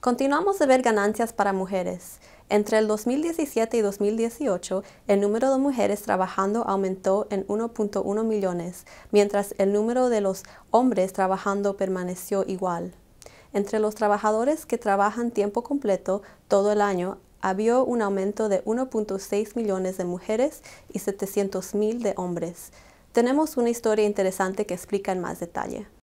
Continuamos de ver ganancias para mujeres. Entre el 2017 y 2018, el número de mujeres trabajando aumentó en 1.1 millones, mientras el número de los hombres trabajando permaneció igual. Entre los trabajadores que trabajan tiempo completo todo el año, había un aumento de 1.6 millones de mujeres y 700 mil de hombres. Tenemos una historia interesante que explica en más detalle.